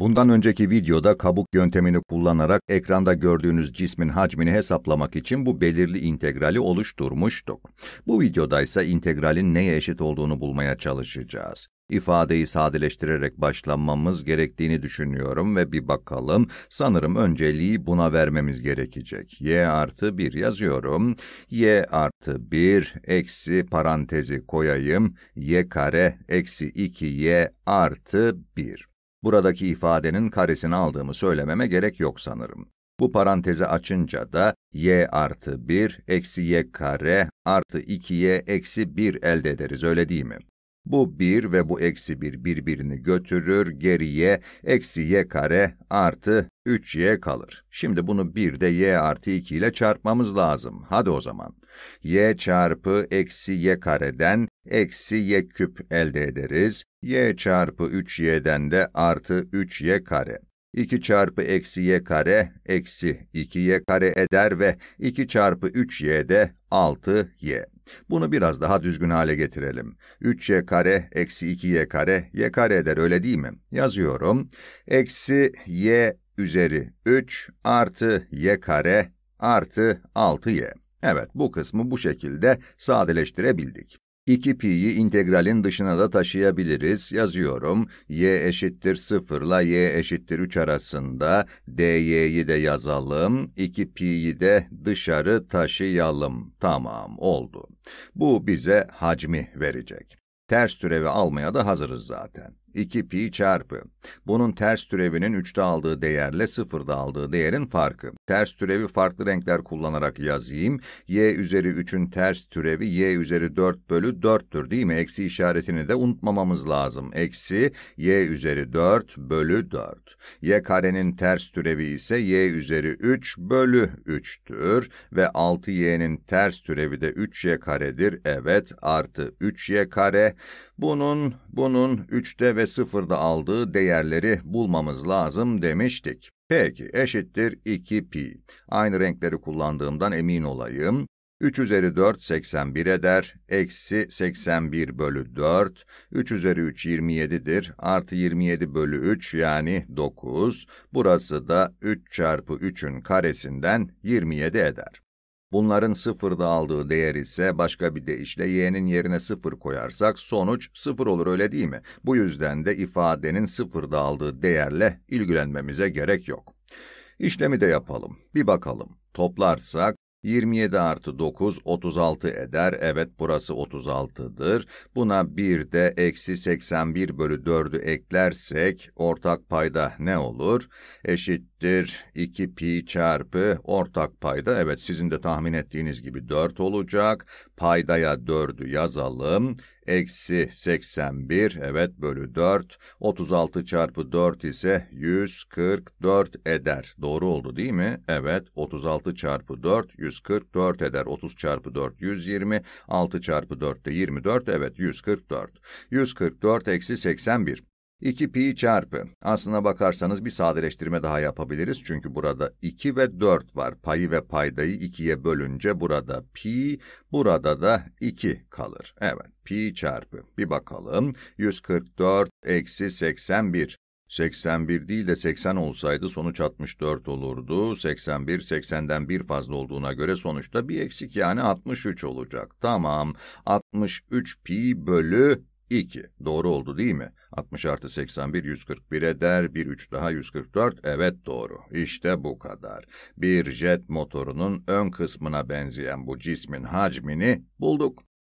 Bundan önceki videoda kabuk yöntemini kullanarak ekranda gördüğünüz cismin hacmini hesaplamak için bu belirli integrali oluşturmuştuk. Bu videoda ise integralin neye eşit olduğunu bulmaya çalışacağız. İfadeyi sadeleştirerek başlanmamız gerektiğini düşünüyorum ve bir bakalım. Sanırım önceliği buna vermemiz gerekecek. y artı 1 yazıyorum. y artı 1 eksi parantezi koyayım. y kare eksi 2y artı 1. Buradaki ifadenin karesini aldığımı söylememe gerek yok sanırım. Bu parantezi açınca da y artı 1 eksi y kare artı 2y eksi 1 elde ederiz öyle değil mi? Bu bir ve bu eksi bir birbirini götürür, geriye eksi y kare artı 3y kalır. Şimdi bunu 1 de y artı 2 ile çarpmamız lazım. Hadi o zaman. y çarpı eksi y kareden eksi y küp elde ederiz. y çarpı 3y'den de artı 3y kare. 2 çarpı eksi y kare eksi 2y kare eder ve 2 çarpı 3y de 6y. Bunu biraz daha düzgün hale getirelim. 3y kare eksi 2y kare y kare eder öyle değil mi? Yazıyorum. Eksi y üzeri 3 artı y kare artı 6y. Evet bu kısmı bu şekilde sadeleştirebildik. 2pi'yi integralin dışına da taşıyabiliriz. Yazıyorum. y eşittir 0 ile y eşittir 3 arasında. dy'yi de yazalım. 2pi'yi de dışarı taşıyalım. Tamam oldu. Bu bize hacmi verecek. Ters türevi almaya da hazırız zaten. 2 pi çarpı. Bunun ters türevinin 3'te aldığı değerle 0'da aldığı değerin farkı. Ters türevi farklı renkler kullanarak yazayım. y üzeri 3'ün ters türevi y üzeri 4 bölü 4'tür değil mi? Eksi işaretini de unutmamamız lazım. Eksi y üzeri 4 bölü 4. y karenin ters türevi ise y üzeri 3 bölü 3'tür. Ve 6y'nin ters türevi de 3y karedir. Evet artı 3y kare. Bunun, bunun 3'te ve ve sıfırda aldığı değerleri bulmamız lazım demiştik. Peki eşittir 2pi. Aynı renkleri kullandığımdan emin olayım. 3 üzeri 4 81 eder, eksi 81 bölü 4, 3 üzeri 3 27'dir, artı 27 bölü 3 yani 9, burası da 3 çarpı 3'ün karesinden 27 eder. Bunların sıfırda aldığı değer ise başka bir deyişle y'nin yerine sıfır koyarsak sonuç sıfır olur öyle değil mi? Bu yüzden de ifadenin sıfırda aldığı değerle ilgilenmemize gerek yok. İşlemi de yapalım. Bir bakalım. Toplarsak 27 artı 9 36 eder. Evet burası 36'dır. Buna 1 de eksi 81 bölü 4'ü eklersek ortak payda ne olur? Eşit eşittir 2 pi çarpı ortak payda. Evet sizin de tahmin ettiğiniz gibi 4 olacak. Paydaya 4'ü yazalım. Eksi 81 evet bölü 4. 36 çarpı 4 ise 144 eder. Doğru oldu değil mi? Evet 36 çarpı 4 144 eder. 30 çarpı 4 120. 6 çarpı 4 de 24 evet 144. 144 eksi 81. 2 pi çarpı. Aslına bakarsanız bir sadeleştirme daha yapabiliriz. Çünkü burada 2 ve 4 var. Payı ve paydayı 2'ye bölünce burada pi, burada da 2 kalır. Evet, pi çarpı. Bir bakalım. 144 eksi 81. 81 değil de 80 olsaydı sonuç 64 olurdu. 81, 80'den bir fazla olduğuna göre sonuçta bir eksik yani 63 olacak. Tamam, 63 pi bölü 2. Doğru oldu değil mi? 60 artı 81, 141'e der Bir 3 daha 144. Evet doğru. İşte bu kadar. Bir jet motorunun ön kısmına benzeyen bu cismin hacmini bulduk.